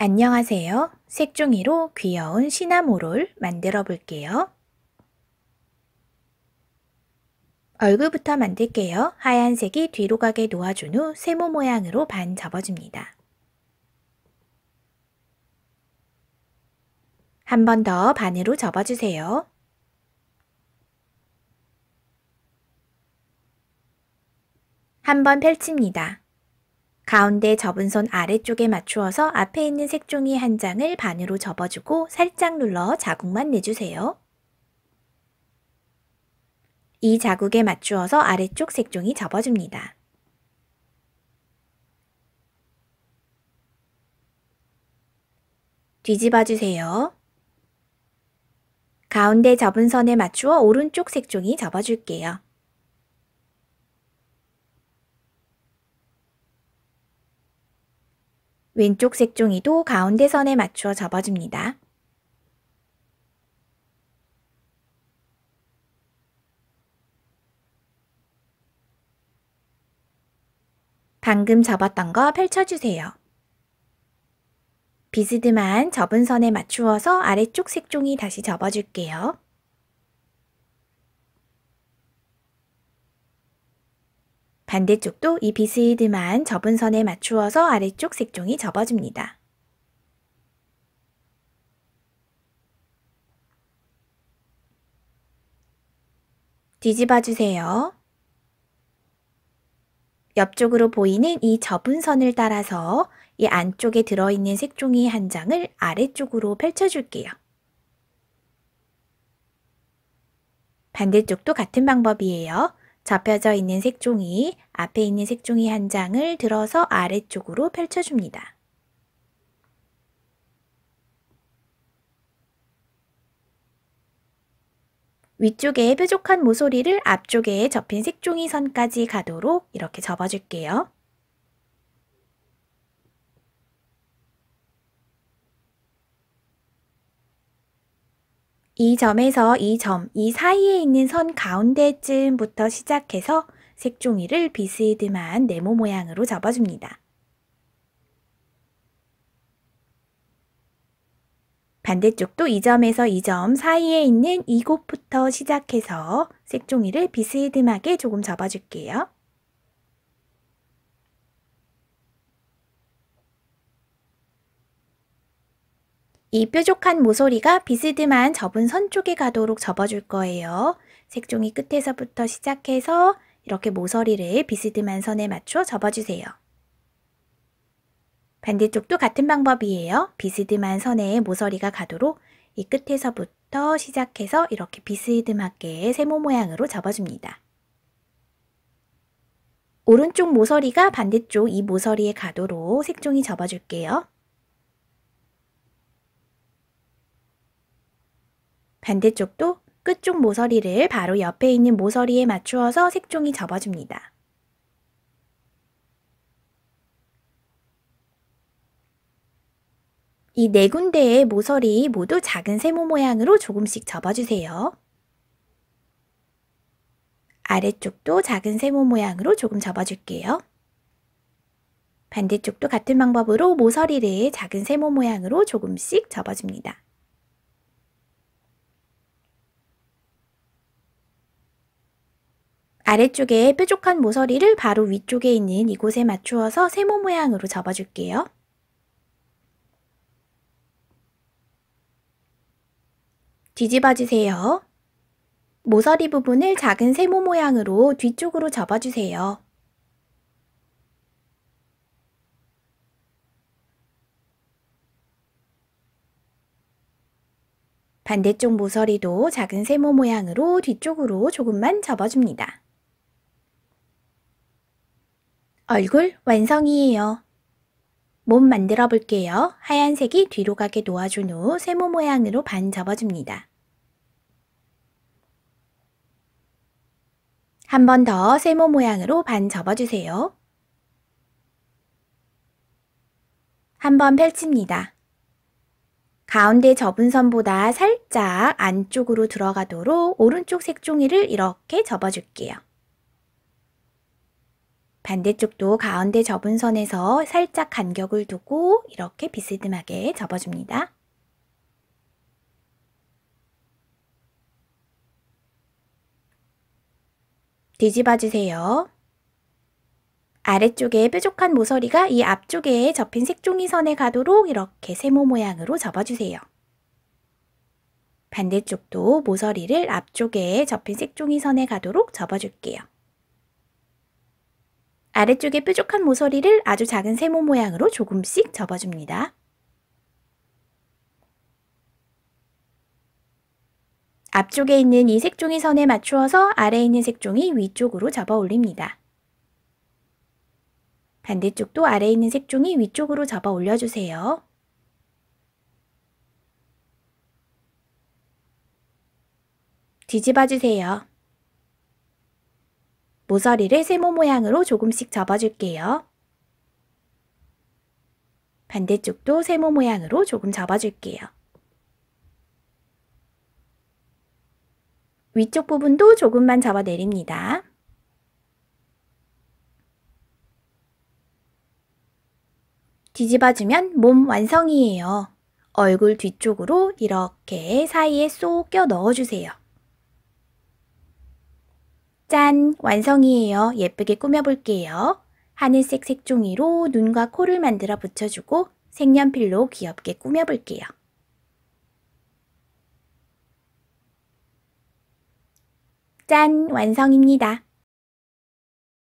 안녕하세요. 색종이로 귀여운 시나모롤 만들어 볼게요. 얼굴부터 만들게요. 하얀색이 뒤로 가게 놓아준 후 세모 모양으로 반 접어줍니다. 한 번 더 반으로 접어주세요. 한 번 펼칩니다. 가운데 접은 선 아래쪽에 맞추어서 앞에 있는 색종이 한 장을 반으로 접어주고 살짝 눌러 자국만 내주세요. 이 자국에 맞추어서 아래쪽 색종이 접어줍니다. 뒤집어주세요. 가운데 접은 선에 맞추어 오른쪽 색종이 접어줄게요. 왼쪽 색종이도 가운데 선에 맞추어 접어줍니다. 방금 접었던 거 펼쳐주세요. 비스듬한 접은 선에 맞추어서 아래쪽 색종이 다시 접어줄게요. 반대쪽도 이비스히드만 접은 선에 맞추어서 아래쪽 색종이 접어줍니다. 뒤집어주세요. 옆쪽으로 보이는 이 접은 선을 따라서 이 안쪽에 들어있는 색종이 한 장을 아래쪽으로 펼쳐줄게요. 반대쪽도 같은 방법이에요. 접혀져 있는 색종이, 앞에 있는 색종이 한 장을 들어서 아래쪽으로 펼쳐줍니다. 위쪽에 뾰족한 모서리를 앞쪽에 접힌 색종이 선까지 가도록 이렇게 접어줄게요. 이 점에서 이 점, 이 사이에 있는 선 가운데쯤부터 시작해서 색종이를 비스듬한 네모 모양으로 접어줍니다. 반대쪽도 이 점에서 이 점 사이에 있는 이곳부터 시작해서 색종이를 비스듬하게 조금 접어줄게요. 이 뾰족한 모서리가 비스듬한 접은 선 쪽에 가도록 접어줄 거예요. 색종이 끝에서부터 시작해서 이렇게 모서리를 비스듬한 선에 맞춰 접어주세요. 반대쪽도 같은 방법이에요. 비스듬한 선에 모서리가 가도록 이 끝에서부터 시작해서 이렇게 비스듬하게 세모 모양으로 접어줍니다. 오른쪽 모서리가 반대쪽 이 모서리에 가도록 색종이 접어줄게요. 반대쪽도 끝쪽 모서리를 바로 옆에 있는 모서리에 맞추어서 색종이 접어줍니다. 이 네 군데의 모서리 모두 작은 세모 모양으로 조금씩 접어주세요. 아래쪽도 작은 세모 모양으로 조금 접어줄게요. 반대쪽도 같은 방법으로 모서리를 작은 세모 모양으로 조금씩 접어줍니다. 아래쪽에 뾰족한 모서리를 바로 위쪽에 있는 이곳에 맞추어서 세모 모양으로 접어줄게요. 뒤집어주세요. 모서리 부분을 작은 세모 모양으로 뒤쪽으로 접어주세요. 반대쪽 모서리도 작은 세모 모양으로 뒤쪽으로 조금만 접어줍니다. 얼굴 완성이에요. 몸 만들어 볼게요. 하얀색이 뒤로 가게 놓아준 후 세모 모양으로 반 접어줍니다. 한 번 더 세모 모양으로 반 접어주세요. 한 번 펼칩니다. 가운데 접은 선보다 살짝 안쪽으로 들어가도록 오른쪽 색종이를 이렇게 접어줄게요. 반대쪽도 가운데 접은 선에서 살짝 간격을 두고 이렇게 비스듬하게 접어줍니다. 뒤집어주세요. 아래쪽에 뾰족한 모서리가 이 앞쪽에 접힌 색종이 선에 가도록 이렇게 세모 모양으로 접어주세요. 반대쪽도 모서리를 앞쪽에 접힌 색종이 선에 가도록 접어줄게요. 아래쪽에 뾰족한 모서리를 아주 작은 세모 모양으로 조금씩 접어줍니다. 앞쪽에 있는 이 색종이 선에 맞추어서 아래에 있는 색종이 위쪽으로 접어 올립니다. 반대쪽도 아래에 있는 색종이 위쪽으로 접어 올려주세요. 뒤집어주세요. 모서리를 세모 모양으로 조금씩 접어줄게요. 반대쪽도 세모 모양으로 조금 접어줄게요. 위쪽 부분도 조금만 접어내립니다. 뒤집어주면 몸 완성이에요. 얼굴 뒤쪽으로 이렇게 사이에 쏙 껴 넣어주세요. 짠! 완성이에요. 예쁘게 꾸며볼게요. 하늘색 색종이로 눈과 코를 만들어 붙여주고 색연필로 귀엽게 꾸며볼게요. 짠! 완성입니다.